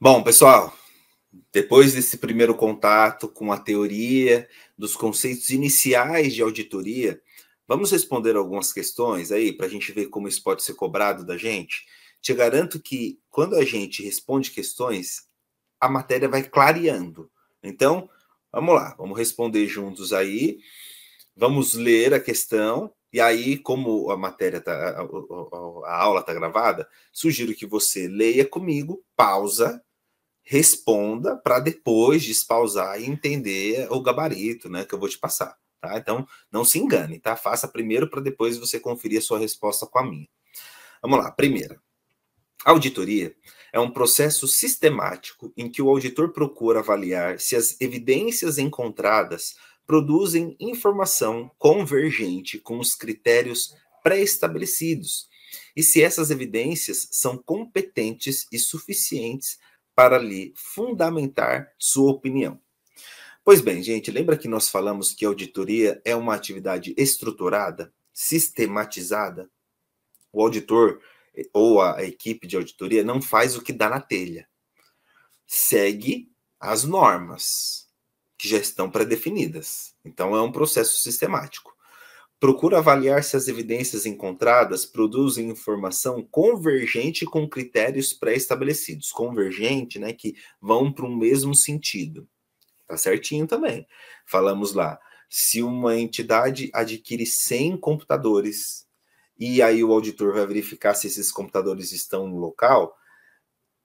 Bom, pessoal, depois desse primeiro contato com a teoria dos conceitos iniciais de auditoria, vamos responder algumas questões aí para a gente ver como isso pode ser cobrado da gente. Te garanto que quando a gente responde questões, a matéria vai clareando. Então, vamos lá, vamos responder juntos aí. Vamos ler a questão e aí, como a matéria tá, a, a, a aula está gravada, sugiro que você leia comigo, pausa responda para depois despausar e entender o gabarito, né, que eu vou te passar, tá? Então, não se engane, tá? Faça primeiro para depois você conferir a sua resposta com a minha. Vamos lá, primeira. Auditoria é um processo sistemático em que o auditor procura avaliar se as evidências encontradas produzem informação convergente com os critérios pré-estabelecidos e se essas evidências são competentes e suficientes para lhe fundamentar sua opinião. Pois bem, gente, lembra que nós falamos que auditoria é uma atividade estruturada, sistematizada? O auditor eh, ou a equipe de auditoria não faz o que dá na telha. Segue as normas que já estão pré-definidas. Então é um processo sistemático procura avaliar se as evidências encontradas produzem informação convergente com critérios pré-estabelecidos. Convergente, né, que vão para o mesmo sentido. Tá certinho também. Falamos lá, se uma entidade adquire 100 computadores e aí o auditor vai verificar se esses computadores estão no local,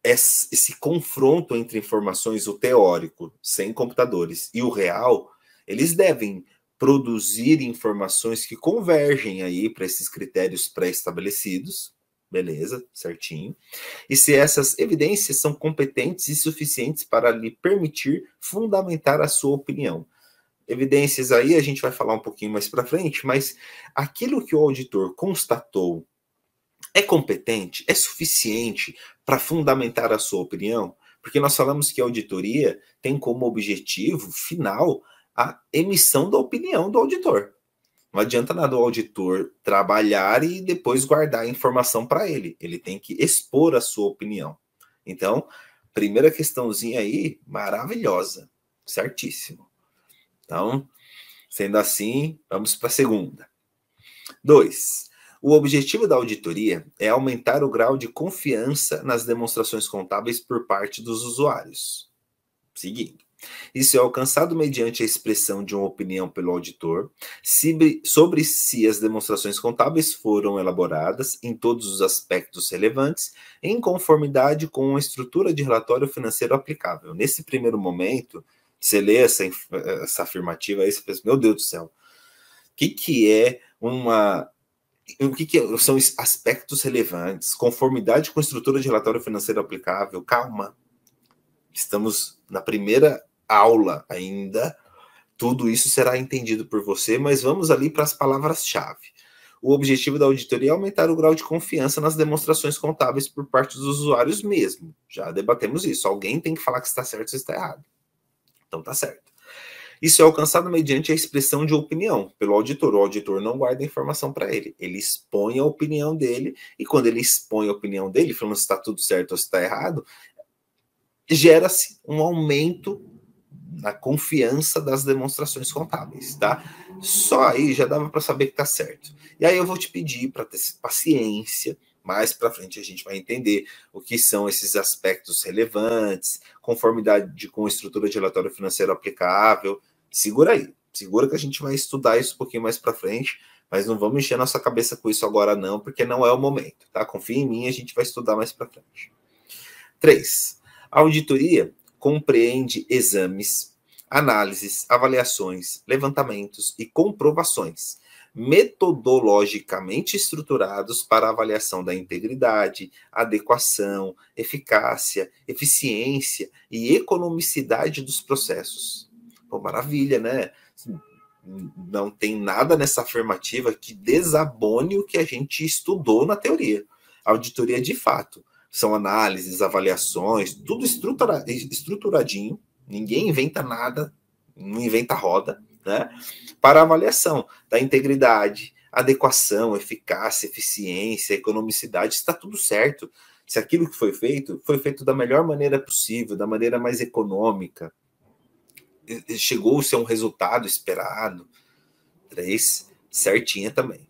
esse confronto entre informações, o teórico, sem computadores, e o real, eles devem produzir informações que convergem aí para esses critérios pré-estabelecidos, beleza, certinho. E se essas evidências são competentes e suficientes para lhe permitir fundamentar a sua opinião. Evidências aí a gente vai falar um pouquinho mais para frente, mas aquilo que o auditor constatou é competente, é suficiente para fundamentar a sua opinião? Porque nós falamos que a auditoria tem como objetivo final a emissão da opinião do auditor. Não adianta nada o auditor trabalhar e depois guardar a informação para ele. Ele tem que expor a sua opinião. Então, primeira questãozinha aí, maravilhosa. Certíssimo. Então, sendo assim, vamos para a segunda. Dois. O objetivo da auditoria é aumentar o grau de confiança nas demonstrações contábeis por parte dos usuários. Seguindo. Isso é alcançado mediante a expressão de uma opinião pelo auditor sobre se as demonstrações contábeis foram elaboradas em todos os aspectos relevantes, em conformidade com a estrutura de relatório financeiro aplicável. Nesse primeiro momento, você lê essa, essa afirmativa aí, você pensa, meu Deus do céu, o que, que é uma o que, que, é, são aspectos relevantes, conformidade com a estrutura de relatório financeiro aplicável, calma. Estamos na primeira aula ainda. Tudo isso será entendido por você, mas vamos ali para as palavras-chave. O objetivo da auditoria é aumentar o grau de confiança nas demonstrações contábeis por parte dos usuários mesmo. Já debatemos isso. Alguém tem que falar que está certo ou está errado. Então tá certo. Isso é alcançado mediante a expressão de opinião pelo auditor. O auditor não guarda informação para ele. Ele expõe a opinião dele, e quando ele expõe a opinião dele, falando se está tudo certo ou se está errado, gera-se um aumento na confiança das demonstrações contábeis, tá? Só aí já dava para saber que tá certo. E aí eu vou te pedir para ter paciência, mais para frente a gente vai entender o que são esses aspectos relevantes, conformidade com a estrutura de relatório financeiro aplicável. Segura aí, segura que a gente vai estudar isso um pouquinho mais para frente, mas não vamos encher nossa cabeça com isso agora não, porque não é o momento, tá? Confia em mim, a gente vai estudar mais para frente. 3. A auditoria compreende exames, análises, avaliações, levantamentos e comprovações metodologicamente estruturados para avaliação da integridade, adequação, eficácia, eficiência e economicidade dos processos. Pô, maravilha, né? Não tem nada nessa afirmativa que desabone o que a gente estudou na teoria. Auditoria é de fato são análises, avaliações, tudo estrutura, estruturadinho, ninguém inventa nada, não inventa roda, né? Para avaliação da integridade, adequação, eficácia, eficiência, economicidade, está tudo certo. Se aquilo que foi feito foi feito da melhor maneira possível, da maneira mais econômica, chegou-se a um resultado esperado. Três, certinha também.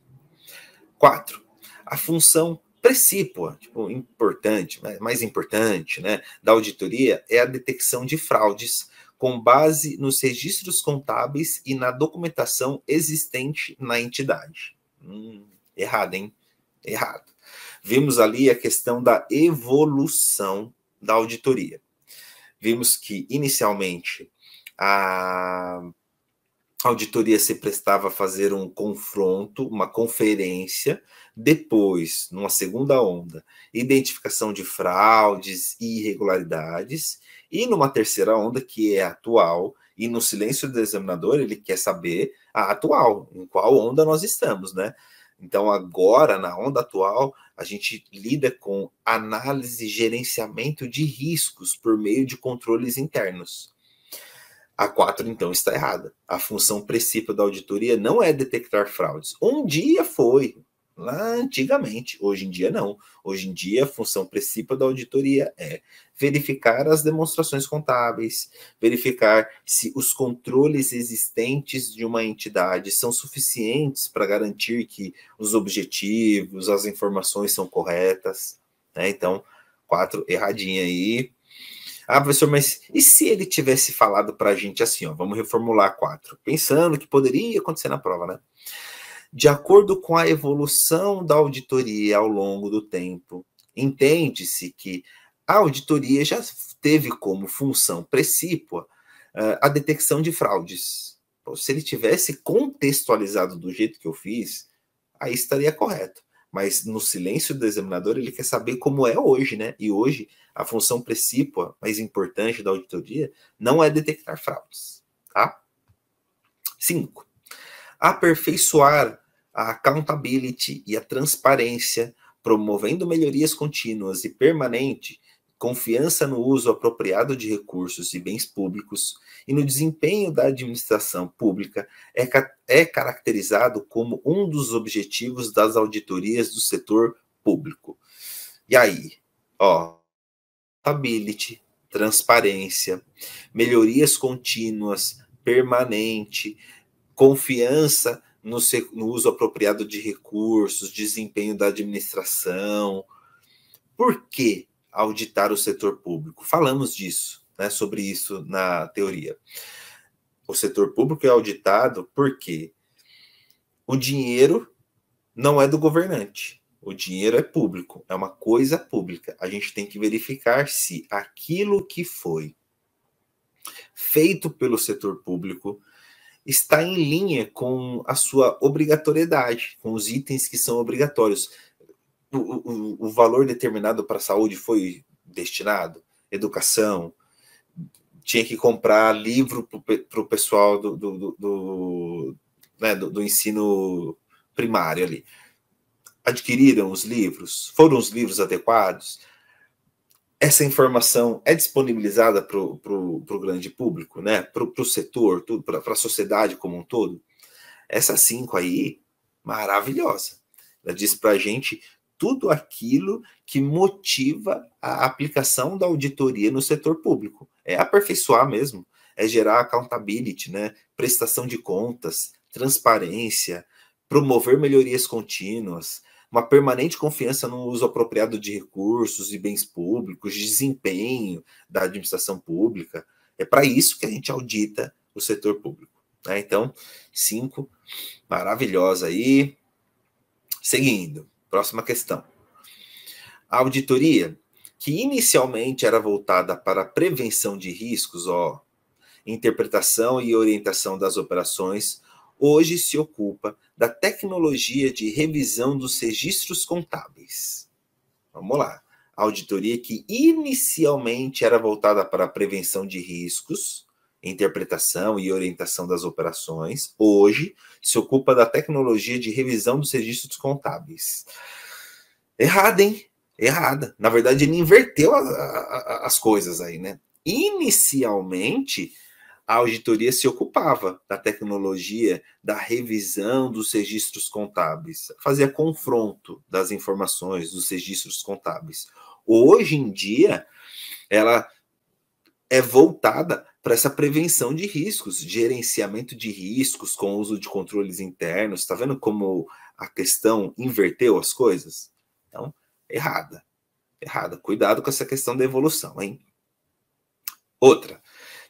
Quatro, a função precípua, tipo, importante, mais importante, né, da auditoria é a detecção de fraudes com base nos registros contábeis e na documentação existente na entidade. Hum, errado, hein? Errado. Vimos ali a questão da evolução da auditoria. Vimos que, inicialmente, a a auditoria se prestava a fazer um confronto, uma conferência, depois, numa segunda onda, identificação de fraudes e irregularidades, e numa terceira onda, que é atual, e no silêncio do examinador, ele quer saber a atual, em qual onda nós estamos, né? Então, agora, na onda atual, a gente lida com análise e gerenciamento de riscos por meio de controles internos. A 4, então, está errada. A função princípio da auditoria não é detectar fraudes. Um dia foi, lá antigamente. Hoje em dia, não. Hoje em dia, a função princípio da auditoria é verificar as demonstrações contábeis, verificar se os controles existentes de uma entidade são suficientes para garantir que os objetivos, as informações são corretas. Né? Então, quatro erradinha aí. Ah, professor, mas e se ele tivesse falado para a gente assim, ó, vamos reformular quatro, pensando que poderia acontecer na prova, né? De acordo com a evolução da auditoria ao longo do tempo, entende-se que a auditoria já teve como função precípua ah, a detecção de fraudes. se ele tivesse contextualizado do jeito que eu fiz, aí estaria correto mas no silêncio do examinador ele quer saber como é hoje, né? E hoje a função precípua mais importante da auditoria não é detectar fraudes, tá? 5. Aperfeiçoar a accountability e a transparência, promovendo melhorias contínuas e permanentes confiança no uso apropriado de recursos e bens públicos e no desempenho da administração pública é, é caracterizado como um dos objetivos das auditorias do setor público. E aí, ó, stability, transparência, melhorias contínuas, permanente, confiança no, no uso apropriado de recursos, desempenho da administração. Por quê? auditar o setor público. Falamos disso, né, sobre isso na teoria. O setor público é auditado porque o dinheiro não é do governante. O dinheiro é público, é uma coisa pública. A gente tem que verificar se aquilo que foi feito pelo setor público está em linha com a sua obrigatoriedade, com os itens que são obrigatórios o, o, valor determinado para a saúde foi destinado? Educação, tinha que comprar livro para o pessoal do, do, do, do, né, do, do ensino primário ali. Adquiriram os livros? Foram os livros adequados? Essa informação é disponibilizada para o grande público, né? para o setor, para a sociedade como um todo? Essas cinco aí, maravilhosa. Ela diz para a gente tudo aquilo que motiva a aplicação da auditoria no setor público. É aperfeiçoar mesmo, é gerar accountability, né? prestação de contas, transparência, promover melhorias contínuas, uma permanente confiança no uso apropriado de recursos e bens públicos, desempenho da administração pública. É para isso que a gente audita o setor público. Né? Então, cinco, maravilhosa aí. Seguindo. Próxima questão. A auditoria, que inicialmente era voltada para a prevenção de riscos, ó, interpretação e orientação das operações, hoje se ocupa da tecnologia de revisão dos registros contábeis. Vamos lá. A auditoria que inicialmente era voltada para a prevenção de riscos, interpretação e orientação das operações, hoje se ocupa da tecnologia de revisão dos registros contábeis. Errada, hein? Errada. Na verdade, ele inverteu a, a, as coisas aí, né? Inicialmente, a auditoria se ocupava da tecnologia da revisão dos registros contábeis, fazia confronto das informações dos registros contábeis. Hoje em dia, ela é voltada para essa prevenção de riscos, gerenciamento de riscos com o uso de controles internos. Está vendo como a questão inverteu as coisas? Então, errada. Errada. Cuidado com essa questão da evolução, hein? Outra.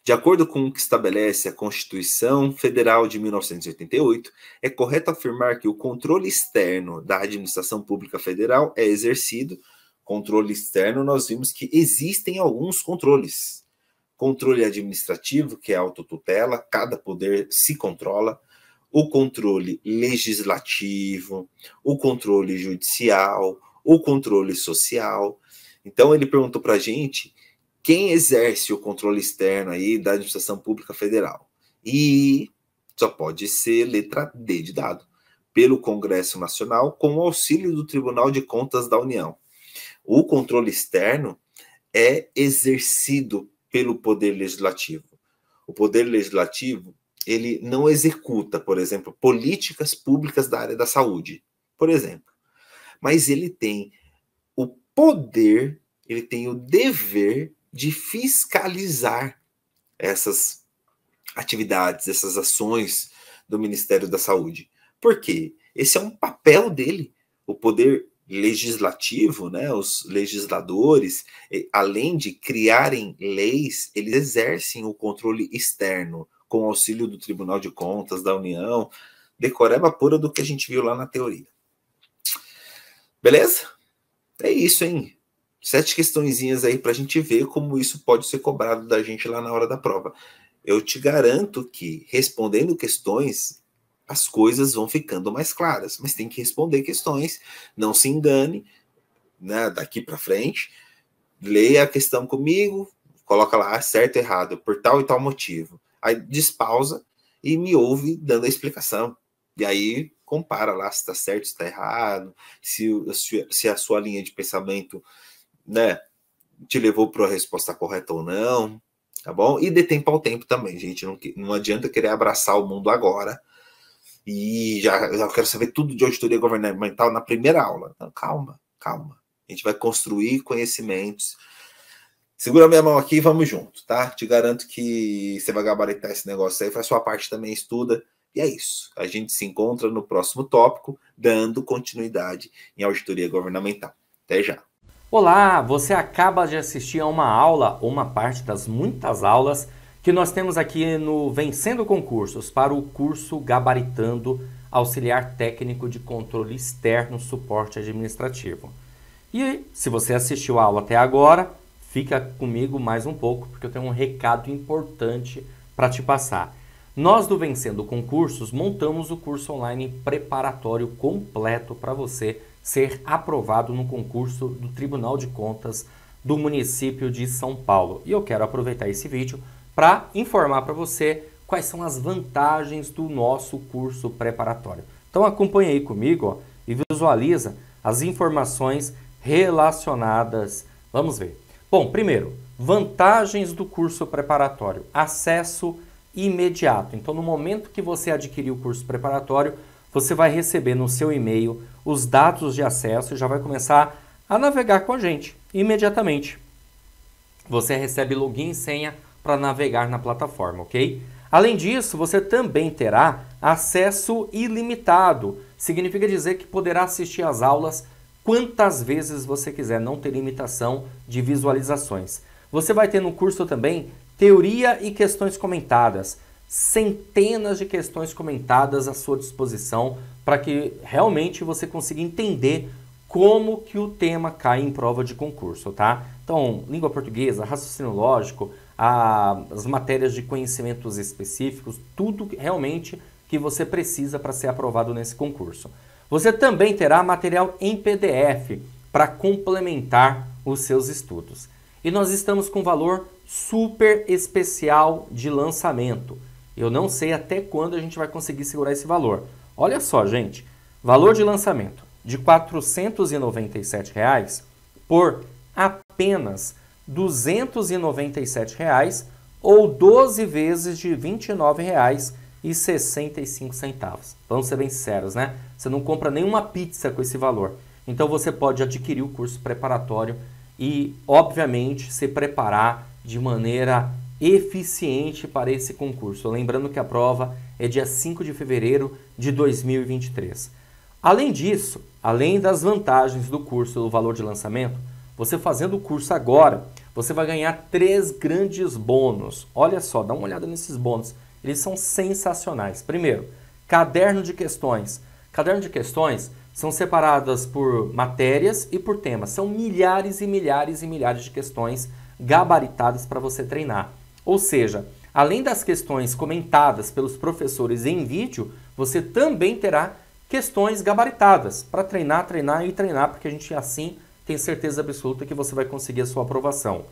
De acordo com o que estabelece a Constituição Federal de 1988, é correto afirmar que o controle externo da administração pública federal é exercido. Controle externo, nós vimos que existem alguns controles controle administrativo, que é a autotutela, cada poder se controla, o controle legislativo, o controle judicial, o controle social. Então ele perguntou para a gente quem exerce o controle externo aí da administração pública federal. E só pode ser letra D de dado, pelo Congresso Nacional, com o auxílio do Tribunal de Contas da União. O controle externo é exercido pelo poder legislativo. O poder legislativo, ele não executa, por exemplo, políticas públicas da área da saúde, por exemplo. Mas ele tem o poder, ele tem o dever de fiscalizar essas atividades, essas ações do Ministério da Saúde. Por quê? Esse é um papel dele, o poder legislativo, né, os legisladores, além de criarem leis, eles exercem o controle externo, com auxílio do Tribunal de Contas, da União, decoreba pura do que a gente viu lá na teoria. Beleza? É isso, hein? Sete questõezinhas aí para a gente ver como isso pode ser cobrado da gente lá na hora da prova. Eu te garanto que respondendo questões as coisas vão ficando mais claras, mas tem que responder questões, não se engane, né, daqui para frente, leia a questão comigo, coloca lá certo errado, por tal e tal motivo. Aí despausa e me ouve dando a explicação. E aí compara lá se está certo, se está errado, se, se, se a sua linha de pensamento né, te levou para a resposta correta ou não, tá bom? E dê tempo ao tempo também, gente. Não, não adianta querer abraçar o mundo agora, e já, já quero saber tudo de auditoria governamental na primeira aula. Então, calma, calma. A gente vai construir conhecimentos. Segura minha mão aqui e vamos junto, tá? Te garanto que você vai gabaritar esse negócio aí, faz sua parte também, estuda. E é isso. A gente se encontra no próximo tópico, dando continuidade em auditoria governamental. Até já. Olá, você acaba de assistir a uma aula, uma parte das muitas aulas que nós temos aqui no Vencendo Concursos para o curso Gabaritando Auxiliar Técnico de Controle Externo Suporte Administrativo. E se você assistiu a aula até agora, fica comigo mais um pouco, porque eu tenho um recado importante para te passar. Nós do Vencendo Concursos montamos o curso online preparatório completo para você ser aprovado no concurso do Tribunal de Contas do município de São Paulo. E eu quero aproveitar esse vídeo para informar para você quais são as vantagens do nosso curso preparatório. Então acompanha aí comigo ó, e visualiza as informações relacionadas. Vamos ver. Bom, primeiro, vantagens do curso preparatório. Acesso imediato. Então, no momento que você adquirir o curso preparatório, você vai receber no seu e-mail os dados de acesso e já vai começar a navegar com a gente imediatamente. Você recebe login e senha para navegar na plataforma, ok? Além disso, você também terá acesso ilimitado. Significa dizer que poderá assistir às aulas quantas vezes você quiser, não ter limitação de visualizações. Você vai ter no curso também teoria e questões comentadas. Centenas de questões comentadas à sua disposição para que realmente você consiga entender como que o tema cai em prova de concurso, tá? Então, língua portuguesa, raciocínio lógico, a, as matérias de conhecimentos específicos, tudo realmente que você precisa para ser aprovado nesse concurso. Você também terá material em PDF para complementar os seus estudos. E nós estamos com valor super especial de lançamento. Eu não sei até quando a gente vai conseguir segurar esse valor. Olha só, gente, valor de lançamento de R$ 497 reais por apenas R$ 297,00 ou 12 vezes de R$ 29,65. Vamos ser bem sinceros, né? Você não compra nenhuma pizza com esse valor. Então você pode adquirir o curso preparatório e, obviamente, se preparar de maneira eficiente para esse concurso. Lembrando que a prova é dia 5 de fevereiro de 2023. Além disso, além das vantagens do curso do valor de lançamento, você fazendo o curso agora, você vai ganhar três grandes bônus. Olha só, dá uma olhada nesses bônus. Eles são sensacionais. Primeiro, caderno de questões. Caderno de questões são separadas por matérias e por temas. São milhares e milhares e milhares de questões gabaritadas para você treinar. Ou seja, além das questões comentadas pelos professores em vídeo, você também terá questões gabaritadas para treinar, treinar e treinar, porque a gente assim tenho certeza absoluta que você vai conseguir a sua aprovação.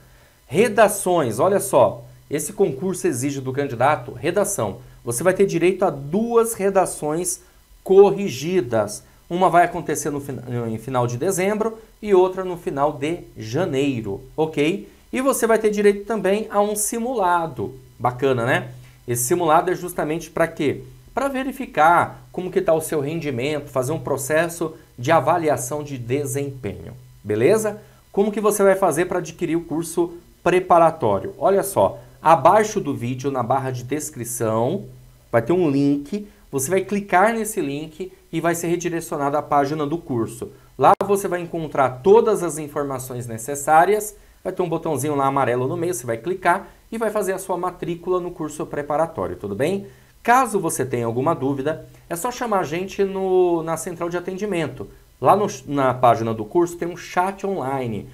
Redações, olha só, esse concurso exige do candidato redação. Você vai ter direito a duas redações corrigidas. Uma vai acontecer no, em final de dezembro e outra no final de janeiro, ok? E você vai ter direito também a um simulado. Bacana, né? Esse simulado é justamente para quê? Para verificar como que está o seu rendimento, fazer um processo de avaliação de desempenho. Beleza? Como que você vai fazer para adquirir o curso preparatório? Olha só, abaixo do vídeo, na barra de descrição, vai ter um link. Você vai clicar nesse link e vai ser redirecionado à página do curso. Lá você vai encontrar todas as informações necessárias. Vai ter um botãozinho lá amarelo no meio, você vai clicar e vai fazer a sua matrícula no curso preparatório, tudo bem? Caso você tenha alguma dúvida, é só chamar a gente no, na central de atendimento. Lá no, na página do curso tem um chat online.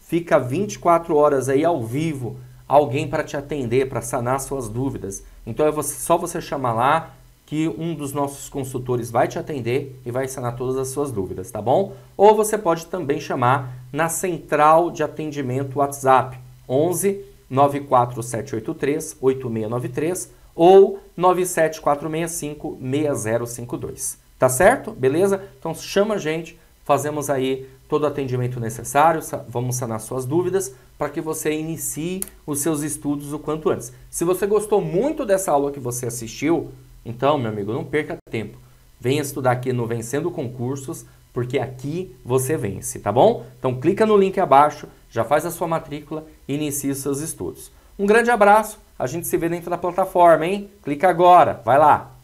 Fica 24 horas aí ao vivo, alguém para te atender, para sanar suas dúvidas. Então é você, só você chamar lá que um dos nossos consultores vai te atender e vai sanar todas as suas dúvidas, tá bom? Ou você pode também chamar na central de atendimento WhatsApp 11 94783 8693 ou 97465 6052. Tá certo? Beleza? Então chama a gente, fazemos aí todo o atendimento necessário, vamos sanar suas dúvidas para que você inicie os seus estudos o quanto antes. Se você gostou muito dessa aula que você assistiu, então, meu amigo, não perca tempo. Venha estudar aqui no Vencendo Concursos, porque aqui você vence, tá bom? Então clica no link abaixo, já faz a sua matrícula e inicie os seus estudos. Um grande abraço, a gente se vê dentro da plataforma, hein? Clica agora, vai lá!